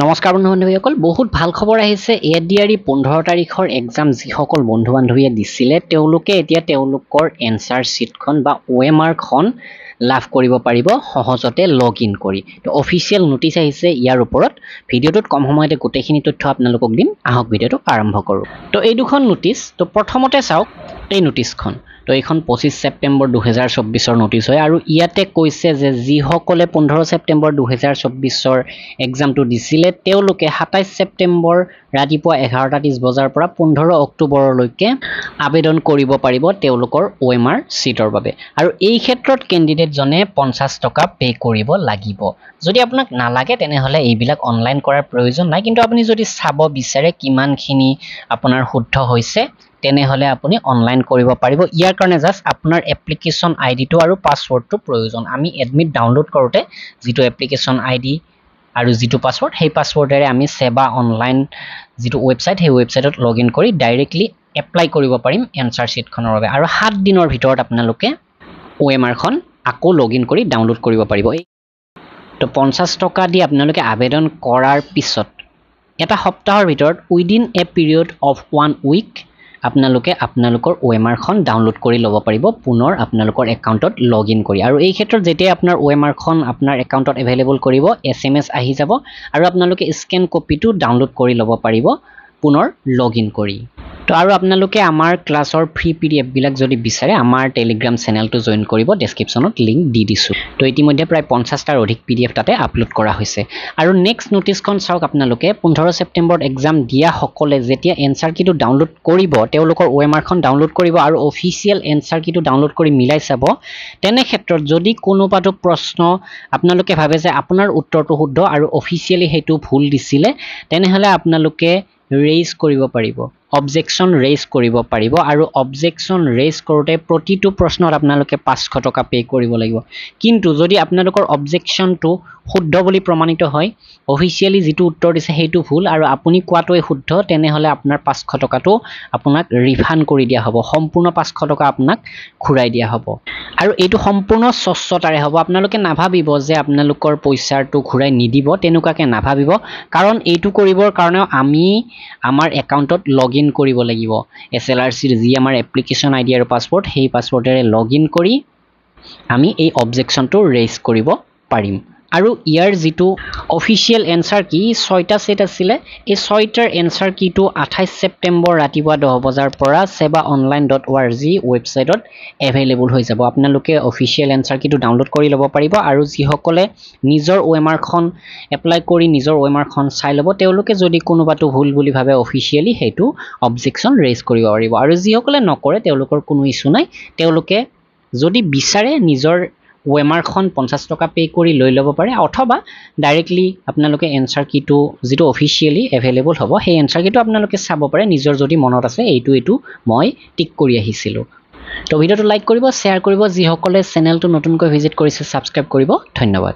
নমস্কাৰ বন্ধু বান্ধৱীসকল বহুত ভাল খবৰ আহিছে এ ডি আৰ ই পোন্ধৰ তাৰিখৰ এক্সাম যিসকল বন্ধু বান্ধৱীয়ে দিছিলে তেওঁলোকে এতিয়া তেওঁলোকৰ এনচাৰ শ্বীটখন বা অ' এম আৰখন লাভ কৰিব পাৰিব সহজতে লগ ইন কৰি তো অফিচিয়েল নটিচ আহিছে ইয়াৰ ওপৰত ভিডিঅ'টোত কম সময়তে গোটেইখিনি তথ্য আপোনালোকক দিম আহক ভিডিঅ'টো আৰম্ভ কৰোঁ তো এই দুখন নটিচ তো প্ৰথমতে চাওক এই নটিচখন তো এইখন পঁচিছ ছেপ্টেম্বৰ দুহেজাৰ চৌব্বিছৰ ন'টিছ হয় আৰু ইয়াতে কৈছে যে যিসকলে পোন্ধৰ ছেপ্টেম্বৰ দুহেজাৰ চৌব্বিছৰ এক্সামটো দিছিলে তেওঁলোকে সাতাইছ ছেপ্টেম্বৰ ৰাতিপুৱা এঘাৰটা ত্ৰিছ বজাৰ পৰা পোন্ধৰ অক্টোবৰলৈকে আবেদন কৰিব পাৰিব তেওঁলোকৰ ৱেম আৰ ছিটৰ বাবে আৰু এই ক্ষেত্ৰত কেণ্ডিডেটজনে পঞ্চাছ টকা পে' কৰিব লাগিব যদি আপোনাক নালাগে তেনেহ'লে এইবিলাক অনলাইন কৰাৰ প্ৰয়োজন নাই কিন্তু আপুনি যদি চাব বিচাৰে কিমানখিনি আপোনাৰ শুদ্ধ হৈছে তেনেহলে আপুনি অনলাইন কৰিব পাৰিব ইয়াৰ কাৰণে জাষ্ট আপোনাৰ এপ্লিকেশ্যন আই ডিটো আৰু পাছৱৰ্ডটো প্ৰয়োজন আমি এডমিট ডাউনলোড কৰোঁতে যিটো এপ্লিকেশ্যন আই ডি আৰু যিটো পাছৱৰ্ড সেই পাছৱৰ্ডেৰে আমি চেবা অনলাইন যিটো ৱেবছাইট সেই ৱেবছাইটত লগ ইন কৰি ডাইৰেক্টলি এপ্লাই কৰিব পাৰিম এনচাৰ শ্বীটখনৰ বাবে আৰু সাত দিনৰ ভিতৰত আপোনালোকে অ' এম আৰখন আকৌ লগ ইন কৰি ডাউনলোড কৰিব পাৰিব এই তো পঞ্চাছ টকা দি আপোনালোকে আবেদন কৰাৰ পিছত এটা সপ্তাহৰ ভিতৰত within a period of one week আপোনালোকে আপোনালোকৰ ৱেমাৰখন ডাউনলোড কৰি ল'ব পাৰিব পুনৰ আপোনালোকৰ একাউণ্টত লগ ইন কৰি আৰু এই ক্ষেত্ৰত যেতিয়াই আপোনাৰ ৱেমাৰখন আপোনাৰ একাউণ্টত এভেইলেবল কৰিব এছ এম এছ আহি যাব আৰু আপোনালোকে স্কেন কপিটো ডাউনলোড কৰি ল'ব পাৰিব পুনৰ লগ ইন কৰি তো আৰু আপোনালোকে আমাৰ ক্লাছৰ ফ্ৰী পি ডি এফবিলাক যদি বিচাৰে আমাৰ টেলিগ্ৰাম চেনেলটো জইন কৰিব ডেছক্ৰিপশ্যনত লিংক দি দিছোঁ তো ইতিমধ্যে প্ৰায় পঞ্চাছটাৰ অধিক পি ডি এফ তাতে আপলোড কৰা হৈছে আৰু নেক্সট নটিছখন চাওক আপোনালোকে পোন্ধৰ ছেপ্টেম্বৰত এক্সাম দিয়াসকলে যেতিয়া এনচাৰ কিটো ডাউনলোড কৰিব তেওঁলোকৰ ৱে মাৰ্কখন ডাউনলোড কৰিব আৰু অফিচিয়েল এনচাৰ কিটো ডাউনলোড কৰি মিলাই চাব তেনে যদি কোনোবাটো প্ৰশ্ন আপোনালোকে ভাবে যে আপোনাৰ উত্তৰটো শুদ্ধ আৰু অফিচিয়েলি সেইটো ভুল দিছিলে তেনেহ'লে আপোনালোকে ৰেইজ কৰিব পাৰিব অবজেকশ্যন ৰেইজ কৰিব পাৰিব আৰু অবজেকশ্যন ৰেইজ কৰোঁতে প্ৰতিটো প্ৰশ্নত আপোনালোকে পাঁচশ টকা পে' কৰিব লাগিব কিন্তু যদি আপোনালোকৰ অবজেকশ্যনটো শুদ্ধ বুলি প্ৰমাণিত হয় অফিচিয়েলি যিটো উত্তৰ দিছে সেইটো ভুল আৰু আপুনি কোৱাটোৱে শুদ্ধ তেনেহ'লে আপোনাৰ পাঁচশ টকাটো আপোনাক ৰিফাণ্ড কৰি দিয়া হ'ব সম্পূৰ্ণ পাঁচশ টকা আপোনাক ঘূৰাই দিয়া হ'ব আৰু এইটো সম্পূৰ্ণ স্বচ্ছতাৰে হ'ব আপোনালোকে নাভাবিব যে আপোনালোকৰ পইচাটো ঘূৰাই নিদিব তেনেকুৱাকৈ নাভাবিব কাৰণ এইটো কৰিবৰ কাৰণেও আমি আমাৰ একাউণ্টত লগ ইন লগইন কৰিব লাগিব এছ এল আৰ চিৰ যি আমাৰ এপ্লিকেশ্যন আইডি আৰু পাছৱৰ্ড সেই পাছৱৰ্ডেৰে লগ ইন কৰি আমি এই অবজেকশ্যনটো ৰেইজ কৰিব পাৰিম আৰু ইয়াৰ যিটো অফিচিয়েল এনচাৰ কি ছয়টা ছেট আছিলে এই ছয়টাৰ এনচাৰ কিটো আঠাইছ ছেপ্টেম্বৰ ৰাতিপুৱা দহ বজাৰ পৰা ছেবা online dot o' r g ৱেবছাইটত এভেইলেবল হৈ যাব আপোনালোকে অফিচিয়েল এনচাৰ কিটো ডাউনলোড কৰি ল'ব পাৰিব আৰু যিসকলে নিজৰ ৱেমাৰখন এপ্লাই কৰি নিজৰ ৱেমাৰখন চাই ল'ব তেওঁলোকে যদি কোনোবাটো ভুল বুলি ভাবে অফিচিয়েলি সেইটো অবজেকশ্যন ৰেইজ কৰিব পাৰিব আৰু যিসকলে নকৰে তেওঁলোকৰ কোনো ইছ্যু নাই তেওঁলোকে যদি বিচাৰে নিজৰ ৱেমাৰখন পঞ্চাছ টকা পে' কৰি লৈ ল'ব পাৰে অথবা ডাইৰেক্টলি আপোনালোকে এনচাৰ কিটো যিটো অফিচিয়েলি এভেইলেবল হ'ব সেই এনচাৰ কিটো আপোনালোকে চাব পাৰে নিজৰ যদি মনত আছে এইটো এইটো মই টিক কৰি আহিছিলোঁ তো ভিডিঅ'টো লাইক কৰিব শ্বেয়াৰ কৰিব যিসকলে চেনেলটো নতুনকৈ ভিজিট কৰিছে ছাবস্ক্ৰাইব কৰিব ধন্যবাদ